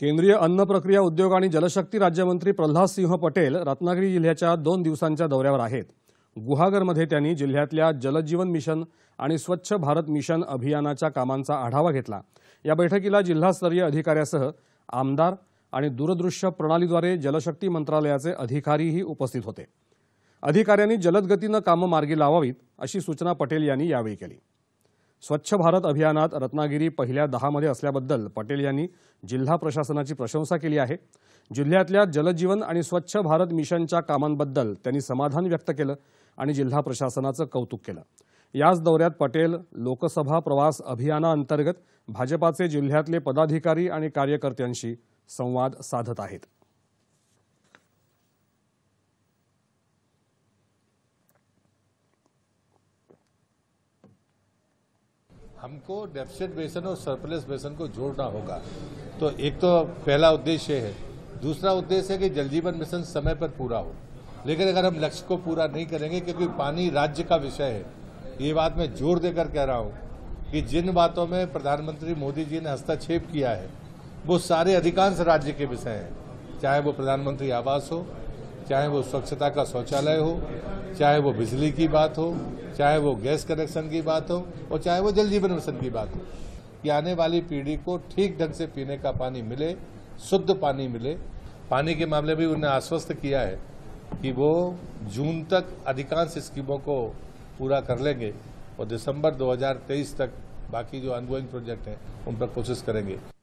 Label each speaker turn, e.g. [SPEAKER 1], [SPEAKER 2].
[SPEAKER 1] केंद्रीय अन्न प्रक्रिया उद्योग आणि जलशक्ती राज्यमंत्री प्रल्हाद सिंह पटेल रत्नागिरी जिल्ह्याच्या दोन दिवसांच्या दौऱ्यावर आहेत गुहागरमध्ये त्यांनी जिल्ह्यातल्या जलजीवन मिशन आणि स्वच्छ भारत मिशन अभियानाच्या कामांचा आढावा घेतला या बैठकीला जिल्हास्तरीय अधिकाऱ्यासह आमदार आणि दूरदृश्य प्रणालीद्वारे जलशक्ती मंत्रालयाचे अधिकारीही उपस्थित होते अधिकाऱ्यांनी जलदगतीनं कामं मार्गी लावावीत अशी सूचना पटेल यांनी यावेळी केली स्वच्छ भारत अभियानात रत्नागिरी पहिल्या दहामध्ये असल्याबद्दल पटेल यांनी जिल्हा प्रशासनाची प्रशंसा केली आहे जिल्ह्यातल्या जलजीवन आणि स्वच्छ भारत मिशनच्या कामांबद्दल त्यांनी समाधान व्यक्त केलं आणि जिल्हा प्रशासनाचं कौतुक केलं याच दौऱ्यात पटेल लोकसभा प्रवास अभियानाअंतर्गत भाजपाचे जिल्ह्यातले पदाधिकारी आणि कार्यकर्त्यांशी संवाद साधत आहेत
[SPEAKER 2] हमको डेफिसिट बेसन और सरप्लस बेसन को जोड़ना होगा तो एक तो पहला उद्देश्य है दूसरा उद्देश्य है कि जल जीवन मिशन समय पर पूरा हो लेकिन अगर हम लक्ष्य को पूरा नहीं करेंगे क्योंकि पानी राज्य का विषय है ये बात मैं जोर देकर कह रहा हूँ कि जिन बातों में प्रधानमंत्री मोदी जी ने हस्तक्षेप किया है वो सारे अधिकांश राज्य के विषय हैं चाहे वो प्रधानमंत्री आवास हो चाहे वो स्वच्छता का शौचालय हो चाहे वो बिजली की बात हो चाहे वो गैस कनेक्शन की बात हो और चाहे वो जल जीवन मिशन की बात हो कि आने वाली पीढ़ी को ठीक ढंग से पीने का पानी मिले शुद्ध पानी मिले पानी के मामले में उन्हें आश्वस्त किया है कि वो जून तक अधिकांश स्कीमों को पूरा कर लेंगे और दिसंबर 2023 तक बाकी जो अनगोइंग प्रोजेक्ट हैं उन पर कोशिश करेंगे